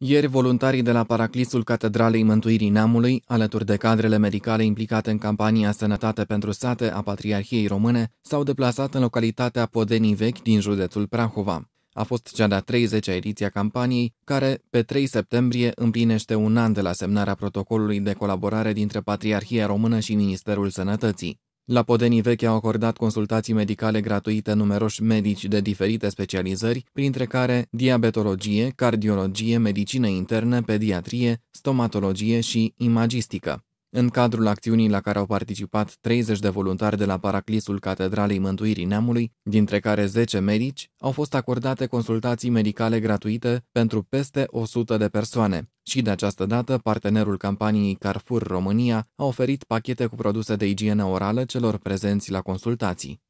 Ieri, voluntarii de la Paraclisul Catedralei Mântuirii Neamului, alături de cadrele medicale implicate în campania Sănătate pentru Sate a Patriarhiei Române, s-au deplasat în localitatea Podenii Vechi din județul Prahova. A fost cea de-a 30-a ediție a campaniei, care, pe 3 septembrie, împlinește un an de la semnarea protocolului de colaborare dintre Patriarhia Română și Ministerul Sănătății. La Podenii Vechi au acordat consultații medicale gratuite numeroși medici de diferite specializări, printre care diabetologie, cardiologie, medicină internă, pediatrie, stomatologie și imagistică. În cadrul acțiunii la care au participat 30 de voluntari de la Paraclisul Catedralei Mântuirii Neamului, dintre care 10 medici, au fost acordate consultații medicale gratuite pentru peste 100 de persoane și de această dată partenerul campaniei Carrefour România a oferit pachete cu produse de igienă orală celor prezenți la consultații.